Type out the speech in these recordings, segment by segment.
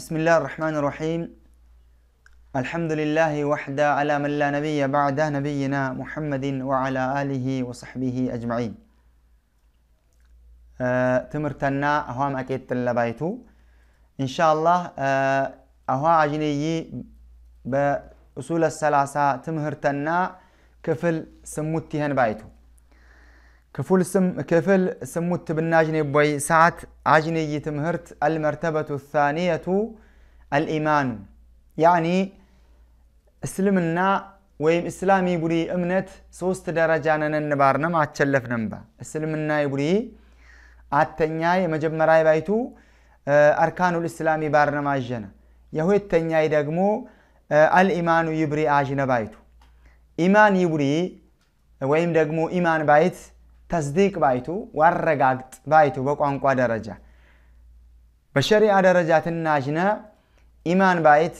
بسم الله الرحمن الرحيم الحمد لله وحده على من لا نبي بعده نبينا محمد وعلى آله وصحبه أجمعين أه تمرتنا أهوام أكيد تلبايتو إن شاء الله أهوى أهو بأصول الثلاثة تمهرتنا كفل سموتي بايتو ክፍል ስሙት ትብናጅኔ ቦይ ሰዓት አጅንይ ትምህርት አልመርተበቱ ታንየቱ አልኢማኑ ያዕኒ እስልምና ወይም እስላሚ ቡዲ እምነት ሶስት ደረጃ ነነንባርነም አቸለፍነምባ እስልምና ቡዲ አተኛ የመጀመሪያ ባይቱ አርካኑል እስላሚ ባርነም አዠነ የሁለተኛ ደግሞ አልኢማኑ ይብሪ አዥነ ባይቱ ኢማን ይቡሪ ወይም ደግሞ ኢማን ባይት ተስዲቅ ባይቱ ዋረጋግጥ ባይቱ በቋንቋ ደረጃ በሸሪዓ ደረጃ ትናጅነ ኢማን ባይት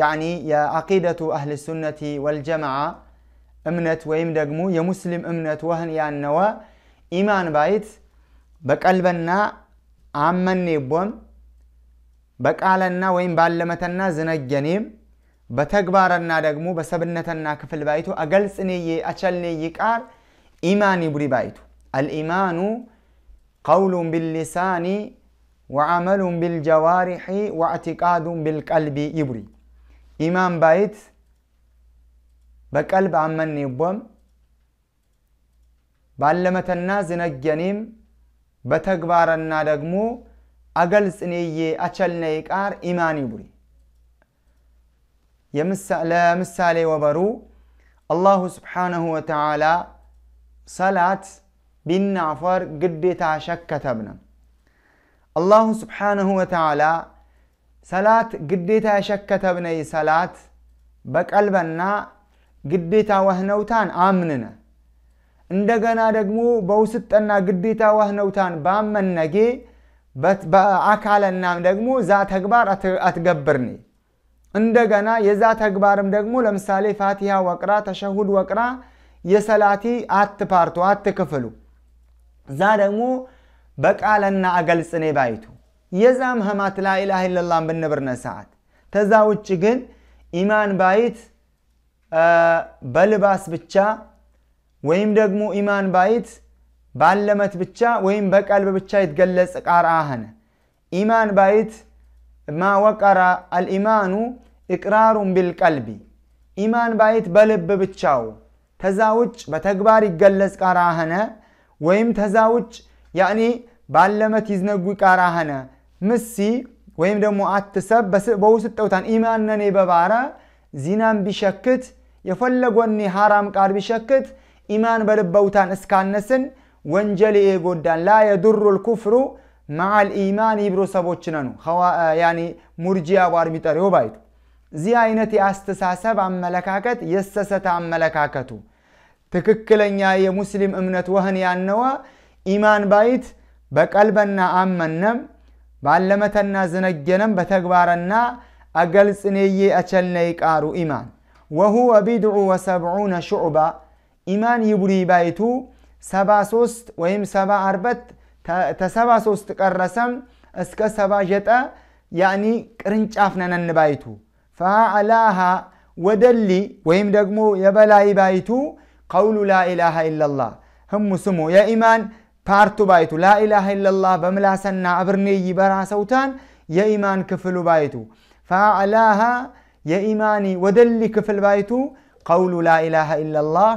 ያኒ የአቂደቱ አህል ሱነቲ ወልጀማዓ እምነት ወይም ደግሞ የሙስሊም እምነት ወህን ያነወ ኢማን ባይት በቀልበና አመኔቦም በቃለና ወይም ባለመተና ዝነገኔም በተግባረና ደግሞ በሰብነተና ክፍል ባይቱ አገልጽኔዬ አቸልኔ ቃር بري بايتو الإيمان قول باللسان وعمل بالجوارح واعتقاد بالقلب يبري إيمان بايت بقلب عمن يبوم ባለመተና ዝነገኔም በተግባርና ደግሞ አገልጽኔዬ አቸልነይ ቃር ኢማኒ ቡሪ ለምሳሌ وبرو الله سبحانه وتعالى ሰላት ቢናፈር ግዴታ ሸከተብ አላሁ ስብሓንሁ ወተዓላ ሰላት ግዴታ የሸከተብነይ ሰላት በቀልበና ግዴታ ወህነውታን አምንነ እንደገና ደግሞ በውስጠና ግዴታ ወህነውታን ባመነጌ በአካለናም ደግሞ ዛ ተግባር አትገብርኒ እንደገና የዛ ተግባርም ደግሞ ለምሳሌ ፋቲሃ ወቅራ ተሸሁድ ወቅራ የሰላቲ አትፓርቱ አትክፍሉ እዛ ደግሞ በቃለና አገልጽኔ ባይቱ የዛም ህማት ላኢላህ ኢለላን ብንብርነ ሰዓት ተዛ ውጭ ግን ኢማን ባይት በልባስ ብቻ ወይም ደግሞ ኢማን ባይት ባለመት ብቻ ወይም በቀልብ ብቻ ይትገለጽ ቃርአህነ ኢማን ባይት ማ አልኢማኑ ኢቅራሩን ቢልቀልቢ ኢማን ባይት በልብ ብቻው ተዛ ውጭ በተግባር ይገለጽ ቃራኸነ ወይም ተዛ ውጭ ያዕኒ ባለመት ይዝነጉ ቃራኸነ ምሲ ወይም ደግሞ አትሰብ በውስጠውታን ኢማነኔ በባረ ዚናን ቢሸክት የፈለጎኒ ሃራም ቃል ቢሸክት ኢማን በልበውታን እስካነስን ወንጀል የጎዳን ላ የዱሩ ልኩፍሩ መዓል ኢማን ይብሮ ሰቦችነኑ ሙርጂያ ቧር ሚጠሬው ባይቱ እዚህ አይነት የአስተሳሰብ አመለካከት የሰሰተ አመለካከቱ ትክክለኛ የሙስሊም እምነት ወህን ያነወ ኢማን ባይት በቀልበና አመነም ባለመተና ዝነጀነም በተግባርና አገልጽኔዬ አቸልነይ ቃሩ ኢማን ወሁወ ቢድዑ ወሰብዑነ ሹዕባ ኢማን ይቡሪ ባይቱ ሰባ ወይም ሰባ ተሰባ ሶስት ቀረሰም እስከ ሰባ ዠጠ ያኒ ቅርንጫፍ ነነን ባይቱ فعلاها ودلي وهم دقمو يبلا بايتو قول لا إله إلا الله هم سمو يا إيمان بارتو بايتو لا إله إلا الله بملا سنة أبرني يبرا سوتان يا إيمان كفل بايتو فعلاها يا إيماني ودلي كفل بايتو قول لا إله إلا الله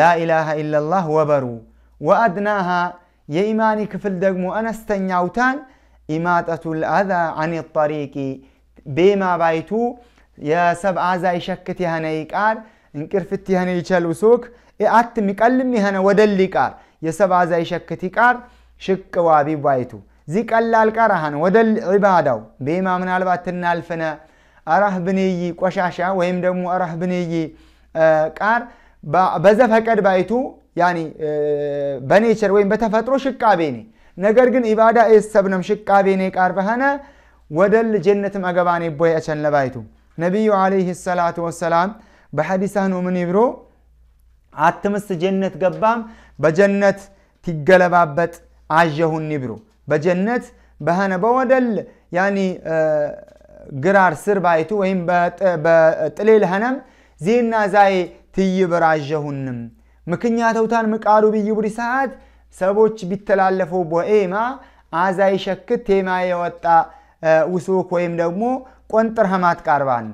لا إله إلا الله وبرو وأدناها يا إيماني كفل دقمو أنا استنياوتان إماتة الأذى عن الطريق بما بايتو የሰብአዛ ይሸክት የሆነ ይቃር እንቅርፍት የሆነ ይቸል ውሱክ አት ሚቀልም የሆነ ወደል ይቃር የሰብአዛ ይሸክት ይቃር ሽቅ ዋቢ ባይቱ ዚ ቀላል ቀራሃን ወደል ዒባዳው ቤማ ምናልባት ትናልፍነ አራህ ብንይ ቆሻሻ ወይም ደግሞ አራህ ብንይ ቃር በዘፈቀድ ባይቱ ያኒ በኔቸር ወይም በተፈጥሮ ሽቃቤኔ ነገር ግን ኢባዳ ኤሰብነም ሽቃቤኔ ቃር በሆነ ወደል ጀነትም አገባኔ ቦይ አቸን ለባይቱ ነቢዩ አለይህ ሰላቱ ወሰላም በሐዲሳኑ ምን ይብሮ አትምስ ጀነት ገባም በጀነት ትገለባበጥ አጀሁን ይብሮ በጀነት በኸነ በወደል ያኒ ግራር ስር ባይቱ ወይም በጥሌል ኸነም ዜና ዛይ ትይብር አጀሁንም ምክንያተውታን ምቃሉ ብይቡሪ ሰዓት ሰቦች ቢተላለፈው ቦኤማ አዛይ ሸክት ቴማ የወጣ ውሱክ ወይም ደግሞ قنطر همات كاربان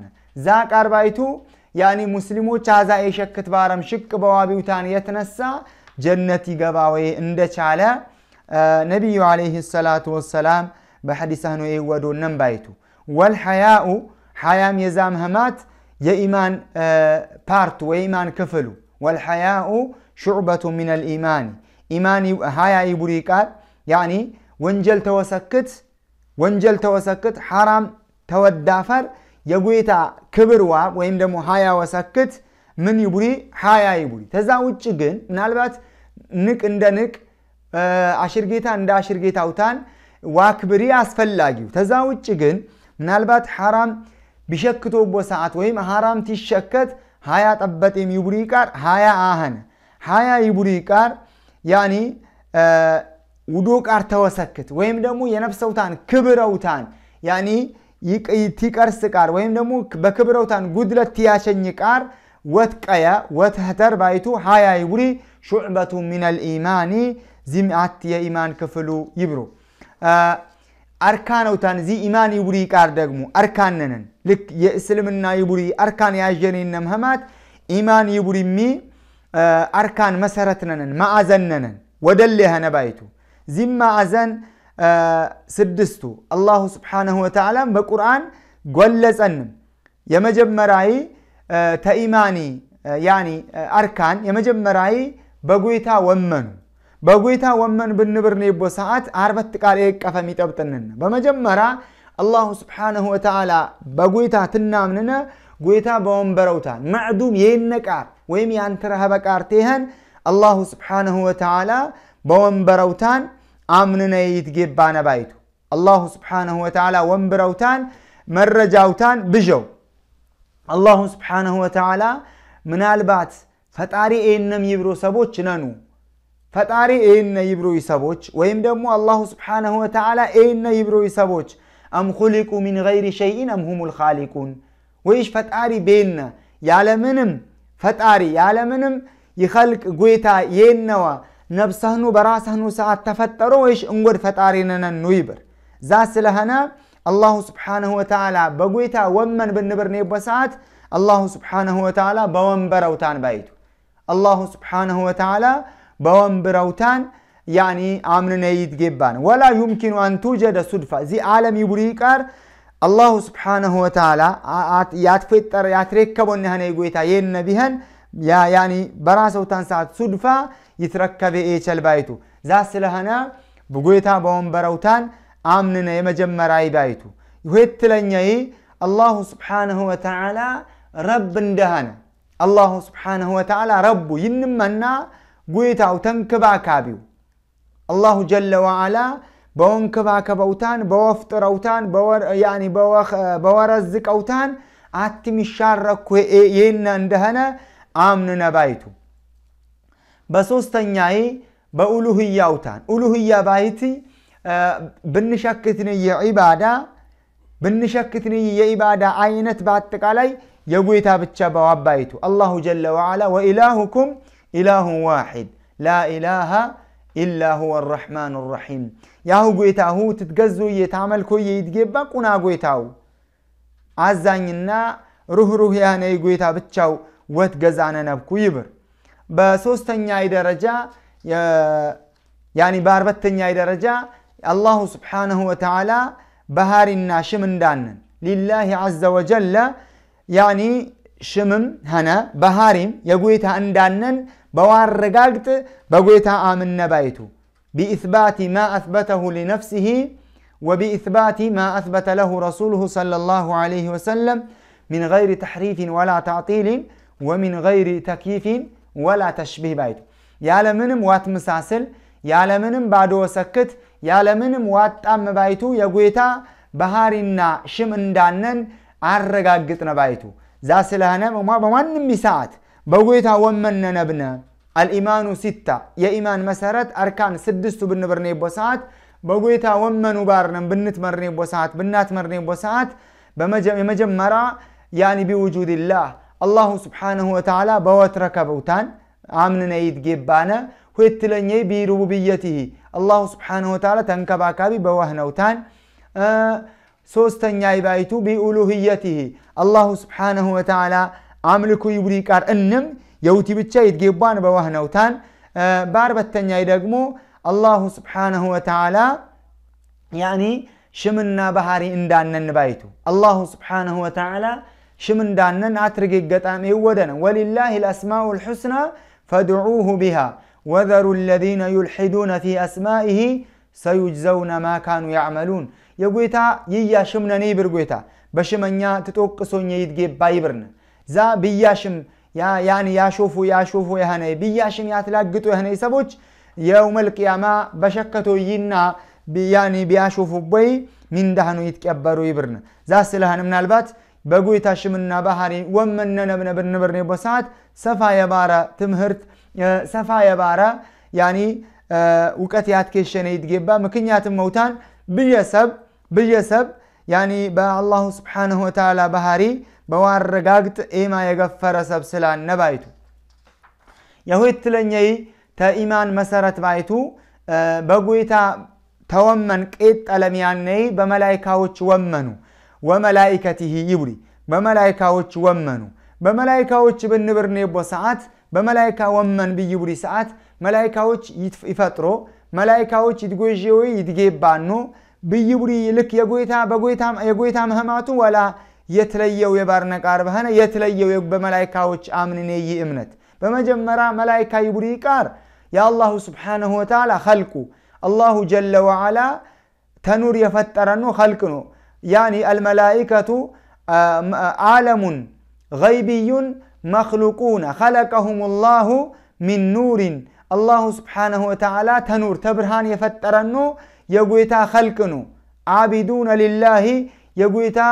زا كاربايتو يعني مسلمو چازا ايشك بارم شك بوابيو تاني يتنسا جنتي قباوي اندى چالا آه، نبي عليه الصلاة والسلام بحديثه نو ايو ودو ننبايتو والحياء حيام يزام همات يا ايمان آه بارت وايمان كفلو والحياء شعبة من الايمان ايماني هايا يبريكال يعني وانجل توسكت وانجل توسكت حرام ተወዳፈር የጎይታ ክብር ዋብ ወይም ደግሞ ሀያ ወሰክት ምን ይቡሪ ሀያ ይቡሪ። ተዛ ውጭ ግን ምናልባት ንቅ እንደ ንቅ አሽርጌታ እንደ አሽርጌታ ውታን ዋክብሪ አስፈላጊው። ተዛ ውጭ ግን ምናልባት ሓራም ቢሸክቶ ቦ ሰዓት ወይም ሓራም ቲሸከት ሀያ ጠበጤም ይቡሪ ቃር ሀያ አህነ ሀያ ይቡሪ ቃር ያኒ ውዶ ቃር ተወሰክት ወይም ደግሞ የነፍሰውታን ክብረውታን ያኒ ቲቀርስ ቃር ወይም ደግሞ በክብረውታን ጉድለት ትያሸኝ ቃር ወትቀየ ወትህተር ባይቱ ሀያ ይቡሪ ሹዕበቱ ሚነል ኢማኒ ዚምአት የኢማን ክፍሉ ይብሩ አርካነውታን ዚ ኢማን ይቡሪ ቃር ደግሞ አርካነንን ልክ የእስልምና ይቡሪ አርካን ያዠኔነ ምህማት ኢማን ይቡሪ ሚ አርካን መሰረትነንን ማአዘነንን ወደል የኸነ ባይቱ ዚም ማአዘን ስድስቱ አላሁ ስብሓንሁ ወተዓላ በቁርአን ጎለጸንም የመጀመሪያዊ ተኢማኒ ያኒ አርካን የመጀመሪያዊ በጎይታ ወመኑ በጎይታ ወመን ብንብርን ይቦ ሰዓት አርበት ቃል የቀፈ የሚጠብጥንን በመጀመሪያ አላሁ ስብሓንሁ ወተዓላ በጎይታ ትናምንነ ጎይታ በወንበረውታል መዕዱም የነ ቃር ወይም የአንትረኸበ ቃር ቴህን አላሁ ስብሓንሁ ወተዓላ በወንበረውታን አምንነ ይትጌባነ ባይቱ አላሁ ስብሓንሁ ወተዓላ ወንብረውታን መረጃውታን ብዠው አላሁ ስብሓንሁ ወተዓላ ምናልባት ፈጣሪ ኤነም ይብሮ ሰቦች ነኑ ፈጣሪ ኤነ ይብሮ ሰቦች ወይም ደግሞ አላሁ ስብሓንሁ ወተዓላ ኤነ ይብሮ ሰቦች አም ኩሊቁ ሚን ገይሪ ሸይኢን አም ሁሙ ልኻሊቁን ወይሽ ፈጣሪ ቤነ ያለምንም ፈጣሪ ያለምንም ይኸልቅ ጎይታ የነዋ ነብሰህኑ በራሰህኑ ሰዓት ተፈጠሮ ወይሽ እንጎድ ፈጣሪ ነነኑ ይብር ዛ ስለሆነ አላሁ ስብሓንሁ ወተዓላ በጎይታ ወመን ብንብር ኔቦ ሰዓት አላሁ ስብሓንሁ ወተዓላ በወንበረውታን ባይቱ አላሁ ስብሓንሁ ወተዓላ በወንብረውታን ያኒ አምንነ ይትጌባን ወላ ዩምኪኑ አንቱጀደ ሱድፋ እዚ ዓለም ይቡሪ ቃር አላሁ ስብሓንሁ ወተዓላ ያትፌጠር ያትሬከቦን ያህነ የጎይታ የነ ቢህን ያኒ በራሰውታን ሰዓት ሱድፋ ይትረከበ ኤቸል ባይቱ ዛ ስለሆነ ብጎይታ በወንበረውታን አምንነ የመጀመራይ ባይቱ ሁየትለኛይ አላሁ ስብሓንሁ ወተዓላ ረብ እንደሃነ አላሁ ስብሓንሁ ወተዓላ ረቡ ይንመና ጉይታው ተንክባካቢው አላሁ ጀለ ወዓላ በወንክባከበውታን በወፍጥረውታን በወረዝቀውታን አትሚሻረኩ ይሻረኩ እንደሃነ እንደሆነ አምንነ ባይቱ በሶስተኛዬ በኡሉህያ አውታን ኡሉህያ ባይቲ ብንሸክትንይ የዒባዳ ብንሸክትንይ የዒባዳ አይነት በአጠቃላይ የጎይታ ብቻ በዋባይቱ አላሁ ጀለ ወዓላ ወኢላሁኩም ኢላሁ ዋሒድ ላኢላሃ ኢላ ሁወ ረሕማኑ ረሒም ያሁ ጎይታሁ ትትገዙዬ ታመልኮዬ ይትጌባ ቁና ጎይታው አዛኝና ሩህሩህ ያነ ጎይታ ብቻው ወትገዛነ ነብኩ ይብር بسوستنياي درجة يعني باربتنياي درجة الله سبحانه وتعالى بهارنا شمن دانن لله عز وجل يعني شمم هنا بهارم يقويتا ان دانن بوار رقاقت بقويتا آمن نبايتو بإثبات ما أثبته لنفسه وبإثبات ما أثبت له رسوله صلى الله عليه وسلم من غير تحريف ولا تعطيل ومن غير تكييف ወላ ተሽቢህ ባይቱ ያለምንም ዋት ምሳስል ያለምንም ባዶ ወሰክት ያለምንም ዋጣም ባይቱ የጌታ ባህሪና ሽም እንዳነን አረጋግጥነ ባይቱ ዛ ስለሆነ በማንም ሰዓት በጌታ ወመነነብነ አልኢማኑ ሲታ የኢማን መሰረት አርካን ስድስቱ ብንበርኔቦ ሰዓት በጎይታ ወመኑ ባርነን ብንትመርኔቦ ሰዓት ብናትመርኔቦ ሰዓት የመጀመሪያ ያኒ ቢውጁድላህ አላሁ ስብሓንሁ ወተዓላ በወትረከበውታን አምንነይ ይትጌባነ ሁየትለኘይ ቢሩቡብየትህ አላሁ ስብሓንሁ ወተዓላ ተንከባካቢ በወህነውታን ሶስተኛ ይባይቱ ቢኡሉህየትህ አላሁ ስብሓንሁ ወተዓላ አምልኩ ይብሪ ቃር እንም የውቲ ብቻ ይትጌቧን በወህነውታን በአርበተኛይ ደግሞ አላሁ ስብሓንሁ ወተዓላ ያኒ ሽምና ባህሪ እንዳነን ባይቱ አላሁ ስብሓንሁ ወተዓላ ሽም እንዳነን አትርግገጣን ይወደነ ወሊላህ ልአስማኡ ልሑስና ፈድዑሁ ቢሃ ወዘሩ ለዚነ ዩልሒዱነ ፊ አስማኢሂ ሰዩጅዘውነ ማ ካኑ ያዕመሉን የጎይታ ይያ ሽምነኔ ይብር ጎይታ በሽመኛ ትጦቅሶኝ ይትጌባ ይብርነ ዛ ብያሽም ያን ያሾፉ ያሾፉ ያህነ ብያሽም ያትላግጡ ያህነ ሰቦች የውመል ቅያማ በሸከቶ ይና ያኒ ቢያሾፉ ቦይ ሚንዳህኑ ይትቀበሩ ይብርነ ዛ ስለህን ምናልባት በጉይታ ሽምና ባህሪ ወመነነብነ ብንብርኔቦ ሰዓት ሰፋ የባረ ትምህርት ሰፋ የባረ ያኒ እውቀት ያትኬሸነ ይትጌባ ምክንያትም መውታን ብየሰብ ብየሰብ ያኒ በአላሁ ስብሓንሁ ወተዓላ ባህሪ በዋረጋግጥ ኢማ የገፈረ ሰብ ስላነ ባይቱ የሁት ትለኛይ ተኢማን መሰረት ባይቱ በጉይታ ተወመን ቄጠ ለሚያነይ በመላይካዎች ወመኑ ወመላይከቲሂ ይብሪ በመላይካዎች ወመኑ በመላይካዎች ብንብርኔቦ ሰዓት በመላይካ ወመን ብይብሪ ሰዓት መላይካዎች ይፈጥሮ መላይካዎች ይትጎዥዌ ይትጌባኖ ብይብሪ ልክ የጎይታ መህማቱ ወላ የትለየው የባርነቃር ቃር በሆነ የትለየው በመላይካዎች አምንኔ ይህ እምነት በመጀመሪያ መላይካ ይቡሪ ቃር የአላሁ ስብሓንሁ ወተዓላ ከልቁ አላሁ ጀለ ወዓላ ተኑር የፈጠረ ከልቅ ነው يعني الملائكة آه، آه، عالم غيبي مخلوقون خلقهم الله من نور الله سبحانه وتعالى تنور تبرهان يفترنو يقويتا خلقنو عابدون لله يقويتا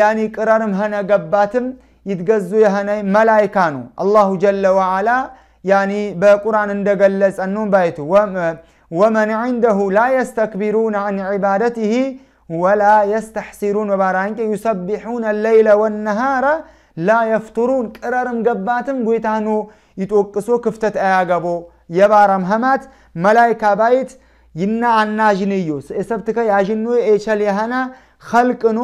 يعني قرارم هنا قباتم يتقزو يهنا ملائكانو الله جل وعلا يعني بقرآن اندقلس النوم بايتو ومن عنده لا يستكبرون عن عبادته ወላ የስተሕሲሩን በባራንቄ ዩሰቢሑነ ለይለ ወነሃራ ላ የፍቱሩን ቅረርም ገባትም ጎይታኖ ይጦቅሶ ክፍተት አያገቦ የባራም ሀማት መላይካ ባይት ይና አናዥንዮ የሰብትከ ያዥኖ ኤቸል ያህና ኸልቅኖ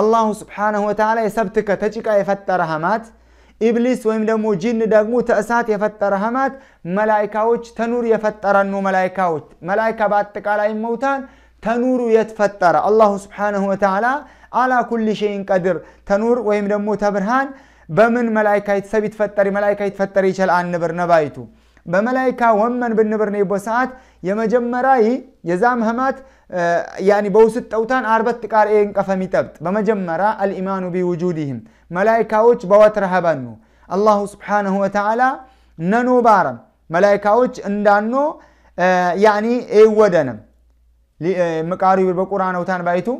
አላሁ ስብሓነሁ ወተዓላ የሰብትከ ተጭቃ የፈጠረ ሀማት ኢብሊስ ወይም ደግሞ ጂን ደግሞ ተእሳት የፈጠረ ሀማት መላይካዎች ተኑር የፈጠረኑ መላይካዎች መላይካ በአጠቃላይ መውታን ተኑሩ የተፈጠረ አላሁ ስብሓንሁ ወተዓላ አላ ኩል ሸይን ቀድር ተኑር ወይም ደግሞ ተብርሃን በምን መላይካ ሰብ ይትፈጠሪ መላይካ ይትፈጠሪ ይችል አንብር ነባይቱ በመላይካ ወመን ብንብር ነይቦ ሰዓት የመጀመሪያይ የዛም ህማት ያኒ በውስጥ ጠውታን አርበት ጥቃር ኤን ቀፈም ይጠብጥ በመጀመሪያ አልኢማኑ ቢውጁድህም መላይካዎች በወትረ ሀበኑ አላሁ ስብሓንሁ ወተዓላ ነኖ ባረም መላይካዎች እንዳኖ ያኒ ኤወደንም مكاري بالقرآن أو تان بايتو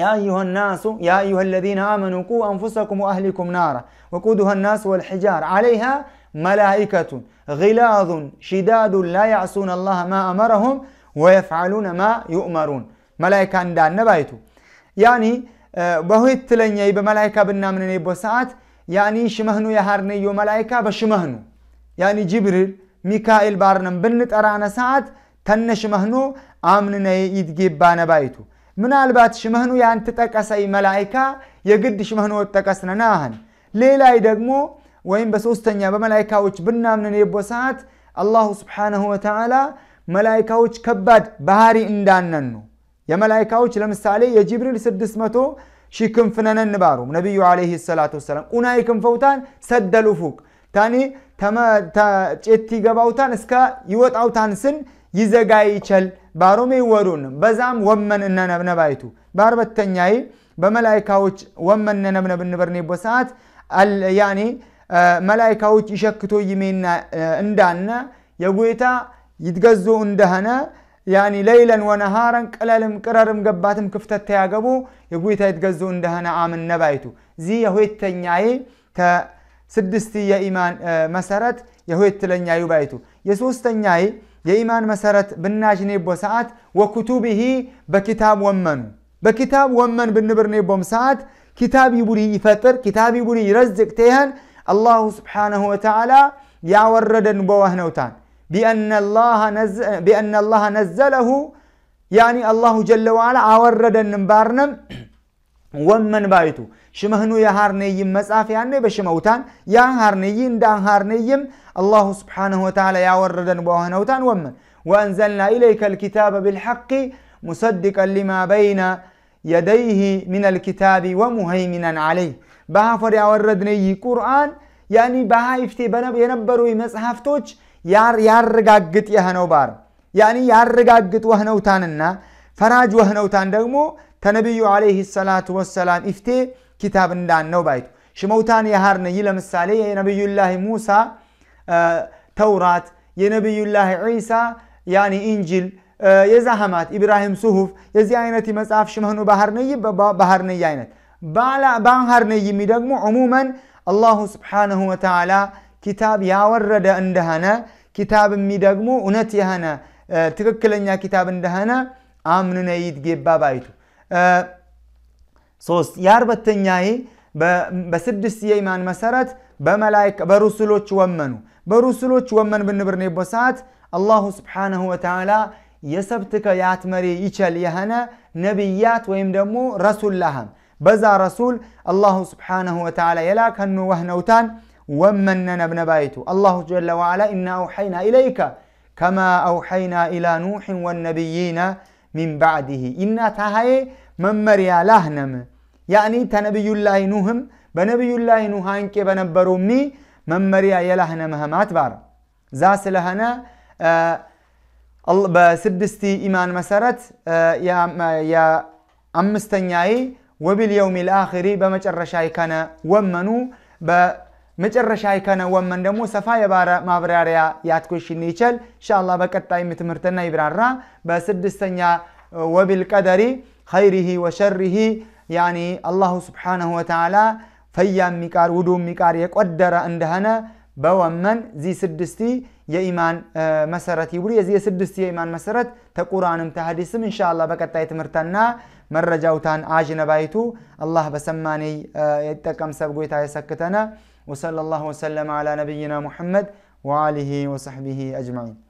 يا أيها الناس يا أيها الذين آمنوا قوا أنفسكم وأهلكم نارا وقودها الناس والحجار عليها ملائكة غلاظ شداد لا يعصون الله ما أمرهم ويفعلون ما يؤمرون ملائكة عندنا نبايتو يعني بهيت لنيا بملائكة بنا من ساعات يعني شمهنو يا يو ملائكة بشمهنو يعني جبريل بارنم بنت أرانا ساعات ተነ ሽመህኑ አምንነ ይድጌባ ነባይቱ ምናልባት ሽመህኑ ያንተ ጠቀሰይ መላይካ የግድ ሽመህኑ ወጠቀስነና አህን ሌላይ ደግሞ ወይም በሶስተኛ በመላይካዎች ብናምንን የቦ ሰዓት አላሁ ስብሓንሁ ወተዓላ መላይካዎች ከባድ ባህሪ እንዳነኑ የመላይካዎች ለምሳሌ የጅብሪል 600 ሺህ ክንፍነነን ባሩም ነቢዩ ዓለይሂ ሰላቱ ወሰላም ኡናይ ክንፈውታን ሰደሉ ፉቅ ታኒ ጨቲ ገባውታን እስከ ይወጣውታን ስን ይዘጋይ ይቸል ባሮሜ ይወሩን በዛም ወመን እነነብነባይቱ ባርበተኛይ በመላይካዎች ወመን እነነብነብ እንበርኔቦ በሰዓት ያኔ መላይካዎች ይሸክቶ ይሜና እንዳነ የጎይታ ይትገዞ እንደሆነ ያኒ ለይለን ወነሃረን ቅለልም ቅረርም ገባትም ክፍተት ተያገቡ የጎይታ ይትገዞ እንደሆነ አምን ነባይቱ ዚ የሁተኛዬ ተስድስት የኢማን መሰረት የሁትለኛዩ ባይቱ የሶስተኛዬ የኢማን መሰረት ብናሽ ኔቦ ሰዓት ወኩቱብሂ በኪታብ ወመኑ በኪታብ ወመን ብንብር ኔቦም ሰዓት ኪታብ ይቡሪ ይፈጥር ኪታብ ይቡሪ ይረዝቅ ቴህን አላሁ ስብሓነሁ ወተዓላ ያወረደን በዋህነውታን ቢአነ አላህ ነዘለሁ ያኒ አላሁ ጀለ ዋላ አወረደን ባርነም ومن بايتو شمهنو يا هارنيم مسافي عني بشموتان يا هارنيم دان هارنيم الله سبحانه وتعالى يا وردن بوهنوتان ومن وأنزلنا إليك الكتاب بالحق مصدقا لما بين يديه من الكتاب ومهيمنا عليه بها يا وردني قرآن يعني بها يفتي بنب ينبروا توج يار يارغاغط يهنو بار يعني يارغاغط وهنوتاننا فراج وهنوتان دغمو ተነቢዩ ዓለይህ ሰላቱ ወሰላም ኢፍቴ ኪታብ እንዳነው ባይቱ ሽመውታን የሃርነ ይህ ለምሳሌ የነቢዩላህ ሙሳ ተውራት የነቢዩላህ ዒሳ ያኒ ኢንጅል የዛሃማት ኢብራሂም ሱሁፍ የዚህ አይነት መጽሐፍ ሽመህኑ ባህርነይ ባህርነይ አይነት ባህርነይ ደግሞ ዕሙመን አላሁ ስብሓንሁ ወተዓላ ኪታብ ያወረደ እንደሆነ ኪታብ የሚደግሞ እውነት የሆነ ትክክለኛ ኪታብ እንደሆነ አምንነ ይድጌባ ባይቱ ሶስት የአርበተኛዬ በስድስት የኢማን መሰረት በመላይካ በሩሱሎች ወመኑ በሩሱሎች ወመን ብንብርኔ ቦ ሰዓት አላሁ ስብሓንሁ ወተዓላ የሰብትከ የአትመሪ ይቸል የሆነ ነቢያት ወይም ደግሞ ረሱል ላሃም በዛ ረሱል አላሁ ስብሓንሁ ወተዓላ የላከኑ ወህነውታን ወመነ ነብነባይቱ አላሁ ጀለ ወዓላ ኢና አውሐይና ኢለይከ ከማ አውሐይና ኢላ ኑሕን ወነቢይና من بعده إنا تهاي ممريا لهنم يعني تنبي الله نوهم بنبي الله نوهان كي بنبرومي ممريا يلهنم همات بار ذا سلهنا آه በስድስቲ ኢማን آه، يا የአምስተኛዬ ወቢል የውም ልአኽሪ በመጨረሻ كان ومنو መጨረሻ ይከነወመን ደግሞ ሰፋ ማብራሪያ ያትኩሽን ይችል እንሻላ በቀጣይም ትምህርትና ይብራራ። በስድስተኛ ወቢል ቀደሪ ኸይሪሂ ወሸሪሂ ያኒ አላሁ ስብሓነሁ ወተዓላ ፈያ ሚቃር ውዱ ሚቃር የቆደረ እንደሆነ በወመን ዚ ስድስቲ የኢማን መሰረት ይብሉ የዚ የስድስቲ የኢማን መሰረት ተቁራንም ተሐዲስም እንሻላ በቀጣይ ትምህርተና መረጃውታን አጅነባይቱ አላህ በሰማኔ የጠቀም ሰብ ጎይታ የሰክተነ وصلى الله وسلم على نبينا محمد وآله وصحبه أجمعين